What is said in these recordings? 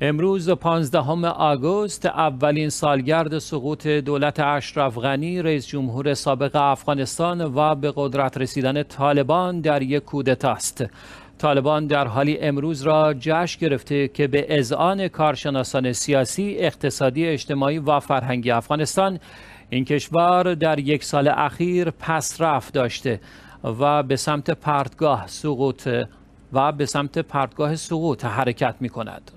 امروز 15 آگوست اولین سالگرد سقوط دولت اشرف غنی رئیس جمهور سابق افغانستان و به قدرت رسیدن طالبان در یک کودتا است. طالبان در حالی امروز را جشن گرفته که به اذعان کارشناسان سیاسی، اقتصادی، اجتماعی و فرهنگی افغانستان این کشور در یک سال اخیر پسرفت داشته و به سمت پرتگاه سقوط و به سمت پرتگاه سقوط حرکت می کند.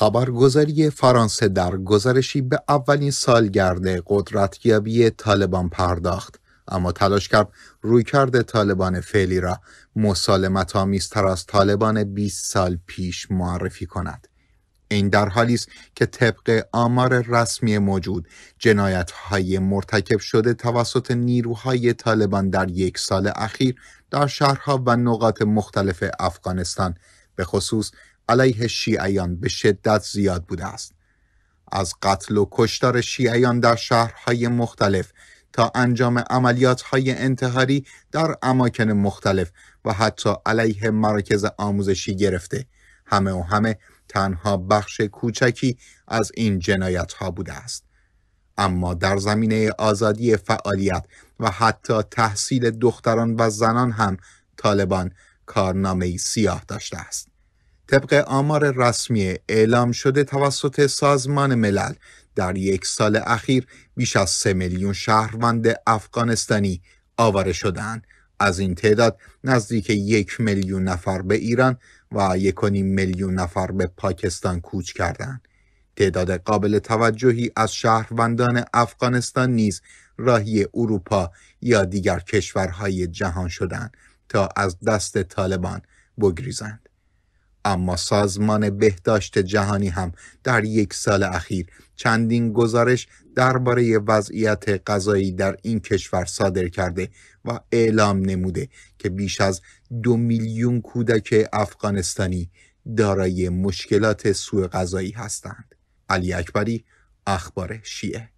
خبرگزاری فرانسه در گزارشی به اولین سالگرد قدرتیابی طالبان پرداخت اما تلاش کرد رویکرد طالبان فعلی را مسالمت آمیزتر از طالبان 20 سال پیش معرفی کند این در حالی است که طبق آمار رسمی موجود جنایت های مرتکب شده توسط نیروهای طالبان در یک سال اخیر در شهرها و نقاط مختلف افغانستان به خصوص علیه شیعیان به شدت زیاد بوده است. از قتل و کشتار شیعیان در شهرهای مختلف تا انجام عملیات های انتحاری در اماکن مختلف و حتی علیه مراکز آموزشی گرفته همه و همه تنها بخش کوچکی از این جنایت ها بوده است اما در زمینه آزادی فعالیت و حتی تحصیل دختران و زنان هم طالبان کارنامه سیاه داشته است طبق آمار رسمی اعلام شده توسط سازمان ملل در یک سال اخیر بیش از سه میلیون شهروند افغانستانی آواره شدند از این تعداد نزدیک یک میلیون نفر به ایران و یک میلیون نفر به پاکستان کوچ کردند تعداد قابل توجهی از شهروندان افغانستان نیز راهی اروپا یا دیگر کشورهای جهان شدند تا از دست طالبان بگریزند اما سازمان بهداشت جهانی هم در یک سال اخیر چندین گزارش درباره وضعیت غذایی در این کشور صادر کرده و اعلام نموده که بیش از دو میلیون کودک افغانستانی دارای مشکلات سوء غذایی هستند. علی اکبری اخبار شیعه